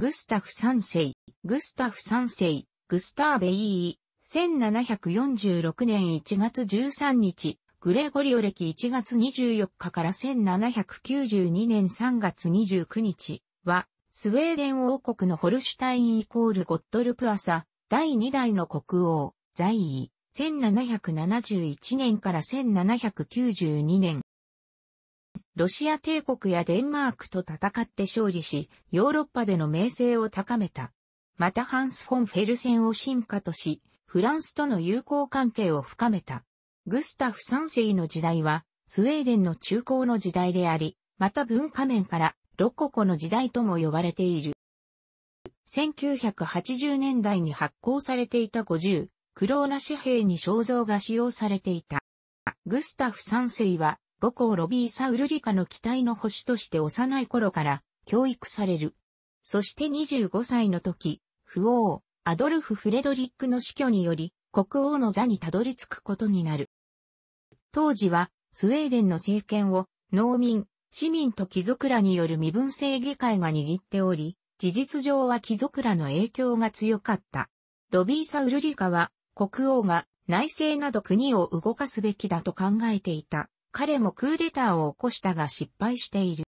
グスタフ三世、グスタフ三世、グスターベイー、1746年1月13日、グレゴリオ歴1月24日から1792年3月29日は、スウェーデン王国のホルシュタインイコールゴッドルプアサ、第2代の国王、在位、1771年から1792年、ロシア帝国やデンマークと戦って勝利し、ヨーロッパでの名声を高めた。またハンス・フォン・フェルセンを進化とし、フランスとの友好関係を深めた。グスタフ三世の時代は、スウェーデンの中高の時代であり、また文化面からロココの時代とも呼ばれている。1980年代に発行されていた50、クローナ紙幣に肖像が使用されていた。グスタフ3世は母校ロビーサ・ウルリカの期待の星として幼い頃から教育される。そして25歳の時、父王、アドルフ・フレドリックの死去により、国王の座にたどり着くことになる。当時は、スウェーデンの政権を、農民、市民と貴族らによる身分制議会が握っており、事実上は貴族らの影響が強かった。ロビーサ・ウルリカは、国王が内政など国を動かすべきだと考えていた。彼もクーデターを起こしたが失敗している。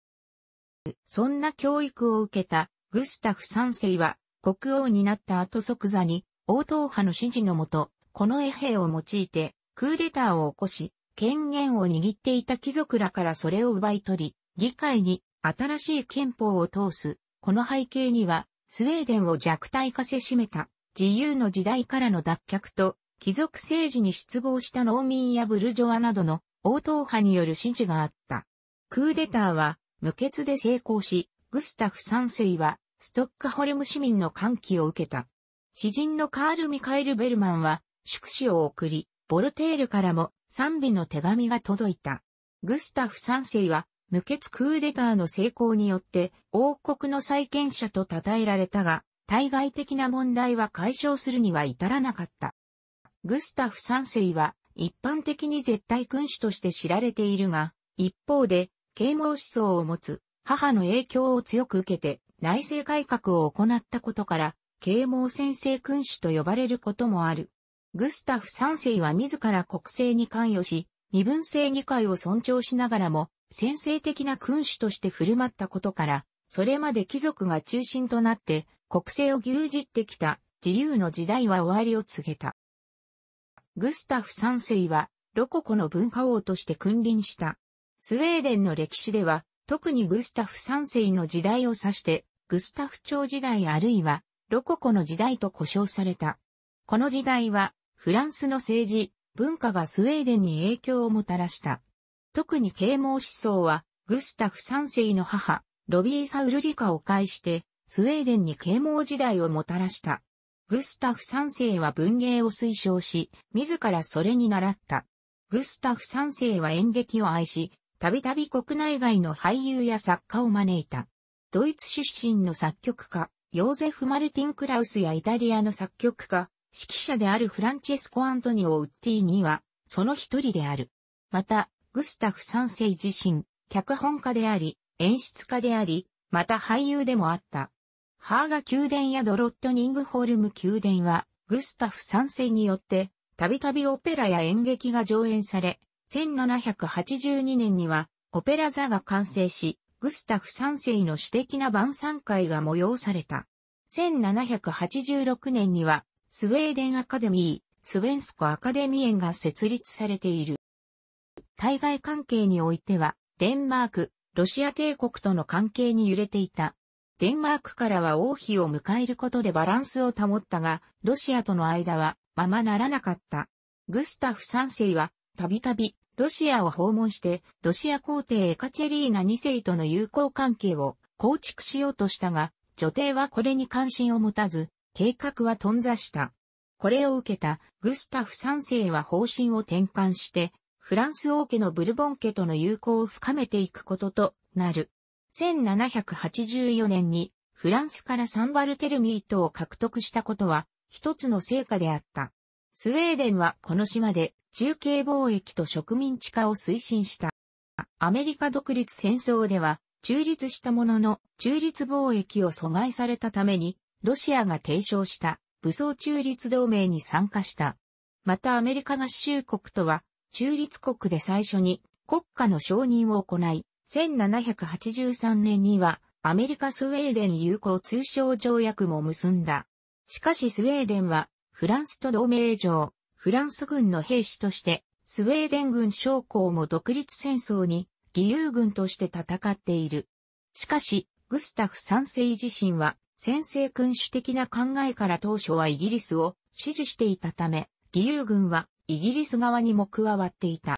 そんな教育を受けたグスタフ三世は国王になった後即座に王党派の指示のもと、この衛兵を用いてクーデターを起こし、権限を握っていた貴族らからそれを奪い取り、議会に新しい憲法を通す。この背景には、スウェーデンを弱体化せしめた自由の時代からの脱却と、貴族政治に失望した農民やブルジョアなどの応答派による指示があった。クーデターは無欠で成功し、グスタフ三世はストックホルム市民の歓喜を受けた。詩人のカール・ミカエル・ベルマンは祝詞を送り、ボルテールからも賛美の手紙が届いた。グスタフ三世は無欠クーデターの成功によって王国の再建者と称えられたが、対外的な問題は解消するには至らなかった。グスタフ三世は一般的に絶対君主として知られているが、一方で、啓蒙思想を持つ母の影響を強く受けて内政改革を行ったことから、啓蒙先生君主と呼ばれることもある。グスタフ三世は自ら国政に関与し、身分制議会を尊重しながらも、先制的な君主として振る舞ったことから、それまで貴族が中心となって、国政を牛耳ってきた自由の時代は終わりを告げた。グスタフ3世は、ロココの文化王として君臨した。スウェーデンの歴史では、特にグスタフ3世の時代を指して、グスタフ朝時代あるいは、ロココの時代と呼称された。この時代は、フランスの政治、文化がスウェーデンに影響をもたらした。特に啓蒙思想は、グスタフ3世の母、ロビーサ・ウルリカを介して、スウェーデンに啓蒙時代をもたらした。グスタフ三世は文芸を推奨し、自らそれに習った。グスタフ三世は演劇を愛し、たびたび国内外の俳優や作家を招いた。ドイツ出身の作曲家、ヨーゼフ・マルティン・クラウスやイタリアの作曲家、指揮者であるフランチェスコ・アントニオ・ウッティには、その一人である。また、グスタフ三世自身、脚本家であり、演出家であり、また俳優でもあった。ハーガ宮殿やドロットニングホルム宮殿は、グスタフ3世によって、たびたびオペラや演劇が上演され、1782年には、オペラ座が完成し、グスタフ3世の私的な晩餐会が催された。1786年には、スウェーデンアカデミー、スウェンスコアカデミー園が設立されている。対外関係においては、デンマーク、ロシア帝国との関係に揺れていたデンマークからは王妃を迎えることでバランスを保ったが、ロシアとの間はままならなかった。グスタフ3世は、たびたび、ロシアを訪問して、ロシア皇帝エカチェリーナ2世との友好関係を構築しようとしたが、女帝はこれに関心を持たず、計画は頓挫した。これを受けたグスタフ3世は方針を転換して、フランス王家のブルボン家との友好を深めていくこととなる。1784年にフランスからサンバルテルミートを獲得したことは一つの成果であった。スウェーデンはこの島で中継貿易と植民地化を推進した。アメリカ独立戦争では中立したものの中立貿易を阻害されたためにロシアが提唱した武装中立同盟に参加した。またアメリカ合衆国とは中立国で最初に国家の承認を行い、1783年にはアメリカスウェーデン友好通商条約も結んだ。しかしスウェーデンはフランスと同盟上、フランス軍の兵士としてスウェーデン軍将校も独立戦争に義勇軍として戦っている。しかし、グスタフ三世自身は先制君主的な考えから当初はイギリスを支持していたため、義勇軍はイギリス側にも加わっていた。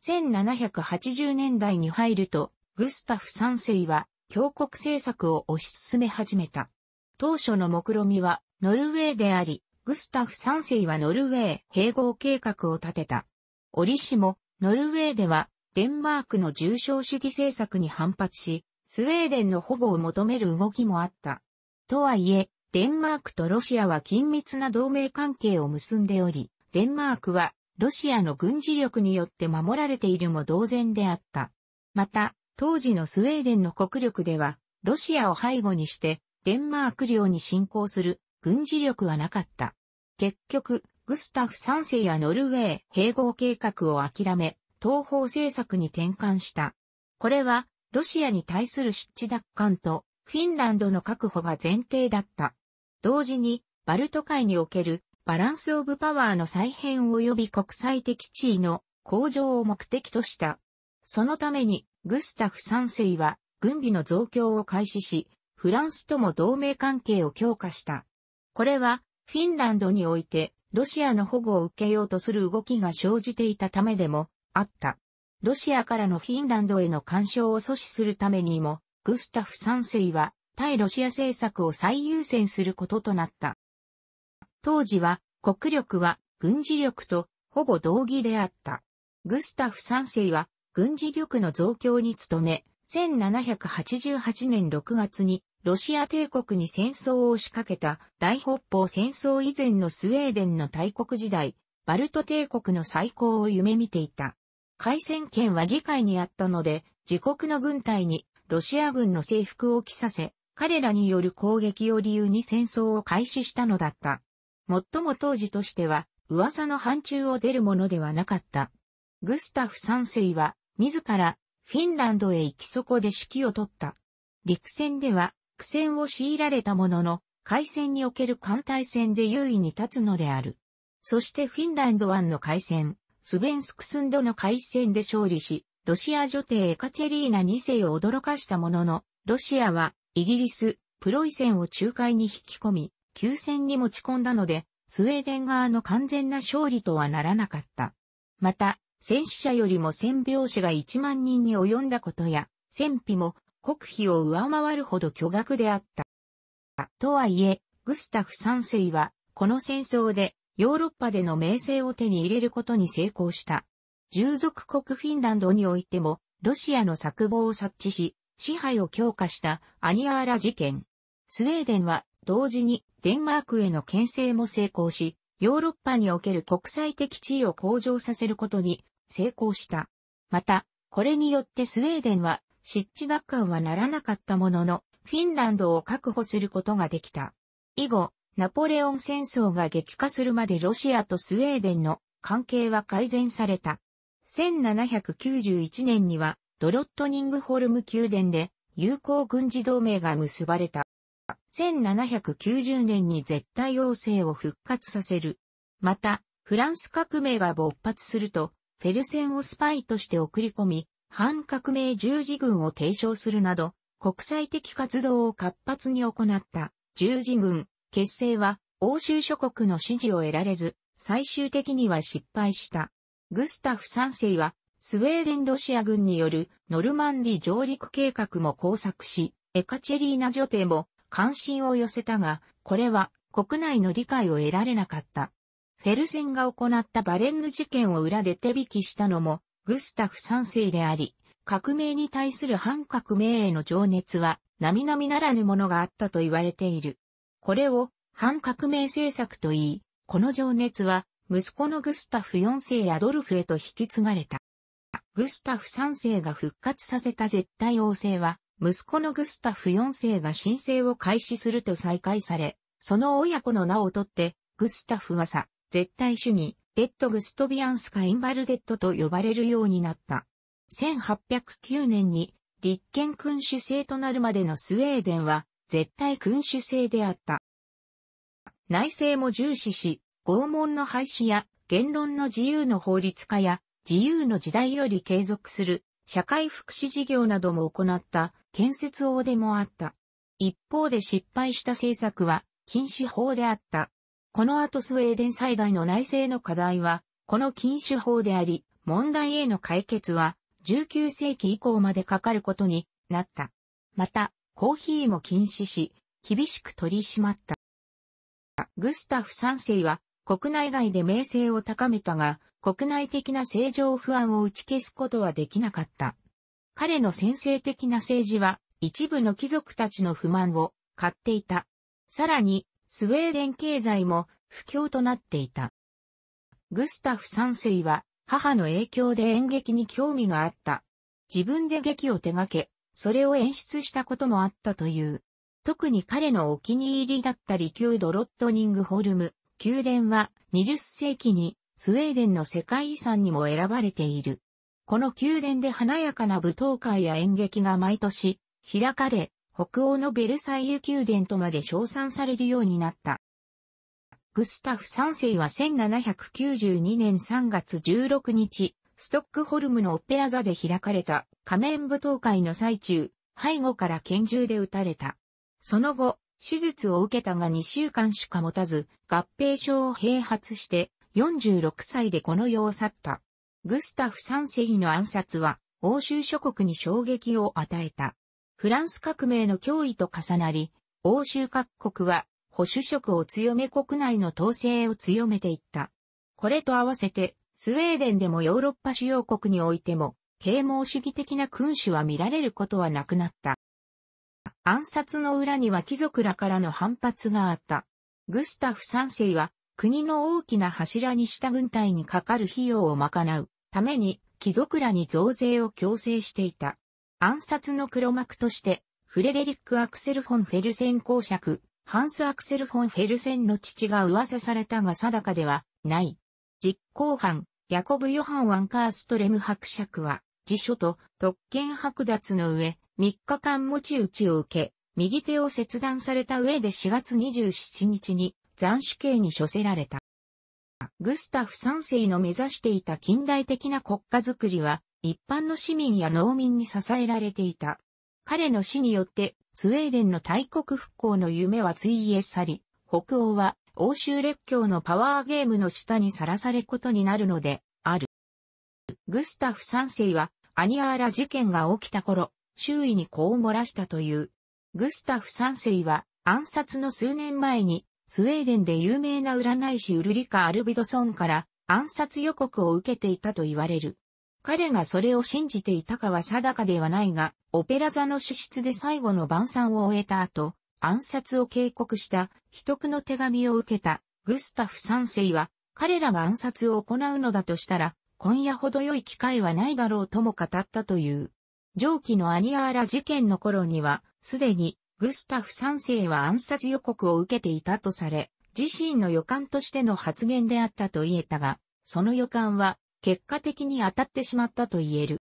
1780年代に入ると、グスタフ三世は、強国政策を推し進め始めた。当初の目論みは、ノルウェーであり、グスタフ三世はノルウェー併合計画を立てた。折しも、ノルウェーでは、デンマークの重症主義政策に反発し、スウェーデンの保護を求める動きもあった。とはいえ、デンマークとロシアは緊密な同盟関係を結んでおり、デンマークはロシアの軍事力によって守られているも同然であった。また、当時のスウェーデンの国力では、ロシアを背後にして、デンマーク領に侵攻する軍事力はなかった。結局、グスタフ3世やノルウェー併合計画を諦め、東方政策に転換した。これは、ロシアに対する湿地奪還と、フィンランドの確保が前提だった。同時に、バルト海におけるバランスオブパワーの再編及び国際的地位の向上を目的とした。そのために、グスタフ3世は、軍備の増強を開始し、フランスとも同盟関係を強化した。これは、フィンランドにおいて、ロシアの保護を受けようとする動きが生じていたためでも、あった。ロシアからのフィンランドへの干渉を阻止するためにも、グスタフ3世は、対ロシア政策を最優先することとなった。当時は国力は軍事力とほぼ同義であった。グスタフ3世は軍事力の増強に努め、1788年6月にロシア帝国に戦争を仕掛けた大北方戦争以前のスウェーデンの大国時代、バルト帝国の再興を夢見ていた。海戦権は議会にあったので、自国の軍隊にロシア軍の制服を着させ、彼らによる攻撃を理由に戦争を開始したのだった。最も当時としては、噂の範疇を出るものではなかった。グスタフ三世は、自ら、フィンランドへ行きそこで指揮を取った。陸戦では、苦戦を強いられたものの、海戦における艦隊戦で優位に立つのである。そしてフィンランド湾の海戦、スベンスクスンドの海戦で勝利し、ロシア女帝エカチェリーナ2世を驚かしたものの、ロシアはイギリス、プロイセンを仲介に引き込み、9戦に持ち込んだので、スウェーデン側の完全な勝利とはならなかった。また、戦死者よりも戦病死が1万人に及んだことや、戦費も国費を上回るほど巨額であった。とはいえ、グスタフ3世は、この戦争でヨーロッパでの名声を手に入れることに成功した。従属国フィンランドにおいても、ロシアの策謀を察知し、支配を強化したアニアーラ事件。スウェーデンは同時にデンマークへの牽制も成功し、ヨーロッパにおける国際的地位を向上させることに成功した。また、これによってスウェーデンは湿地奪還はならなかったものの、フィンランドを確保することができた。以後、ナポレオン戦争が激化するまでロシアとスウェーデンの関係は改善された。1791年にはドロットニングホルム宮殿で友好軍事同盟が結ばれた。1790年に絶対王政を復活させる。また、フランス革命が勃発すると、フェルセンをスパイとして送り込み、反革命十字軍を提唱するなど、国際的活動を活発に行った十字軍結成は欧州諸国の支持を得られず、最終的には失敗した。グスタフ三世はスウェーデンロシア軍によるノルマンディ上陸計画も工作し、エカチェリーナ女帝も関心を寄せたが、これは国内の理解を得られなかった。フェルセンが行ったバレンヌ事件を裏で手引きしたのも、グスタフ3世であり、革命に対する反革命への情熱は、並々ならぬものがあったと言われている。これを、反革命政策と言い、この情熱は、息子のグスタフ4世アドルフへと引き継がれた。グスタフ3世が復活させた絶対王政は、息子のグスタフ4世が申請を開始すると再開され、その親子の名をとって、グスタフはさ、絶対主義、デッド・グストビアンスカ・インバルデッドと呼ばれるようになった。1809年に、立憲君主制となるまでのスウェーデンは、絶対君主制であった。内政も重視し、拷問の廃止や言論の自由の法律化や自由の時代より継続する社会福祉事業なども行った建設王でもあった。一方で失敗した政策は禁止法であった。この後スウェーデン最大の内政の課題は、この禁酒法であり、問題への解決は19世紀以降までかかることになった。また、コーヒーも禁止し、厳しく取り締まった。グスタフ3世は国内外で名声を高めたが、国内的な政情不安を打ち消すことはできなかった。彼の先制的な政治は、一部の貴族たちの不満を買っていた。さらに、スウェーデン経済も不況となっていた。グスタフ三世は、母の影響で演劇に興味があった。自分で劇を手掛け、それを演出したこともあったという。特に彼のお気に入りだったリキュード・ロットニング・ホルム、宮殿は20世紀にスウェーデンの世界遺産にも選ばれている。この宮殿で華やかな舞踏会や演劇が毎年開かれ、北欧のベルサイユ宮殿とまで称賛されるようになった。グスタフ3世は1792年3月16日、ストックホルムのオペラ座で開かれた仮面舞踏会の最中、背後から拳銃で撃たれた。その後、手術を受けたが2週間しか持たず、合併症を併発して、46歳でこの世を去った。グスタフ3世の暗殺は、欧州諸国に衝撃を与えた。フランス革命の脅威と重なり、欧州各国は、保守色を強め国内の統制を強めていった。これと合わせて、スウェーデンでもヨーロッパ主要国においても、啓蒙主義的な君主は見られることはなくなった。暗殺の裏には貴族らからの反発があった。グスタフ三世は国の大きな柱にした軍隊にかかる費用を賄うために貴族らに増税を強制していた。暗殺の黒幕としてフレデリック・アクセル・フォン・フェルセン公爵、ハンス・アクセル・フォン・フェルセンの父が噂されたが定かではない。実行犯、ヤコブ・ヨハン・ワンカーストレム伯爵は、辞書と特権剥奪の上、3日間持ち打ちを受け、右手を切断された上で4月27日に斬首刑に処せられた。グスタフ3世の目指していた近代的な国家づくりは、一般の市民や農民に支えられていた。彼の死によって、スウェーデンの大国復興の夢はついえ去り、北欧は欧州列強のパワーゲームの下にさらされことになるので、ある。グスタフ3世は、アニアーラ事件が起きた頃、周囲にこう漏らしたという。グスタフ3世は暗殺の数年前にスウェーデンで有名な占い師ウルリカ・アルビドソンから暗殺予告を受けていたと言われる。彼がそれを信じていたかは定かではないが、オペラ座の資質で最後の晩餐を終えた後、暗殺を警告した、秘匿の手紙を受けた、グスタフ3世は、彼らが暗殺を行うのだとしたら、今夜ほど良い機会はないだろうとも語ったという。上記のアニアーラ事件の頃には、すでにグスタフ3世は暗殺予告を受けていたとされ、自身の予感としての発言であったと言えたが、その予感は結果的に当たってしまったと言える。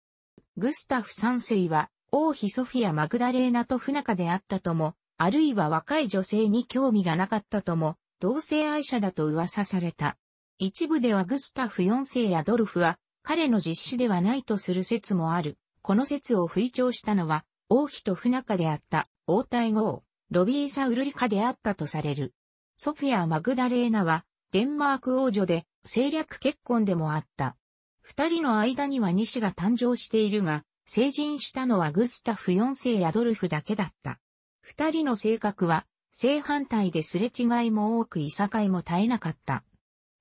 グスタフ3世は王妃ソフィア・マグダレーナと不仲であったとも、あるいは若い女性に興味がなかったとも、同性愛者だと噂された。一部ではグスタフ4世やドルフは彼の実施ではないとする説もある。この説を吹聴したのは、王妃と不仲であった、王太后、ロビーサ・ウルリカであったとされる。ソフィア・マグダレーナは、デンマーク王女で、政略結婚でもあった。二人の間には西が誕生しているが、成人したのはグスタフ4世やドルフだけだった。二人の性格は、正反対ですれ違いも多くいさかいも絶えなかった。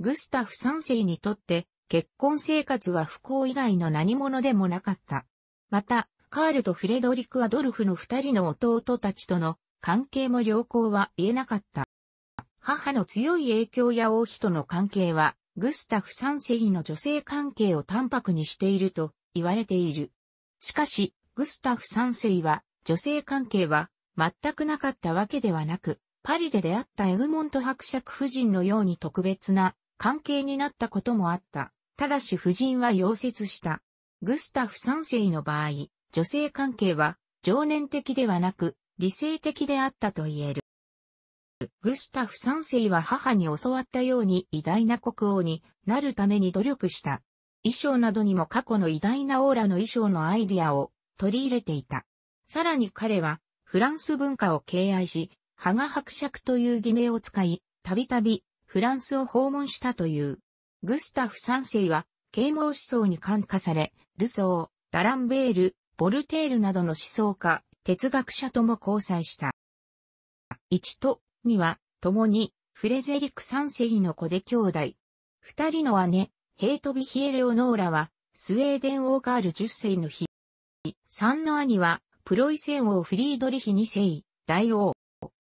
グスタフ3世にとって、結婚生活は不幸以外の何者でもなかった。また、カールとフレドリク・アドルフの二人の弟たちとの関係も良好は言えなかった。母の強い影響や王妃との関係は、グスタフ三世の女性関係を淡白にしていると言われている。しかし、グスタフ三世は、女性関係は全くなかったわけではなく、パリで出会ったエグモント伯爵夫人のように特別な関係になったこともあった。ただし夫人は溶接した。グスタフ3世の場合、女性関係は常年的ではなく理性的であったと言える。グスタフ3世は母に教わったように偉大な国王になるために努力した。衣装などにも過去の偉大なオーラの衣装のアイディアを取り入れていた。さらに彼はフランス文化を敬愛し、ハガ伯爵という偽名を使い、たびたびフランスを訪問したという。グスタフ3世は啓蒙思想に感化され、ルソー、ダランベール、ボルテールなどの思想家、哲学者とも交際した。1と2は、共に、フレゼリク三世の子で兄弟。二人の姉、ヘイトビヒエレオノーラは、スウェーデン王カール10世の日。三の兄は、プロイセン王フリードリヒ2世、大王。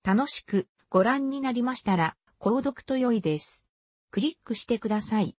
楽しくご覧になりましたら、購読と良いです。クリックしてください。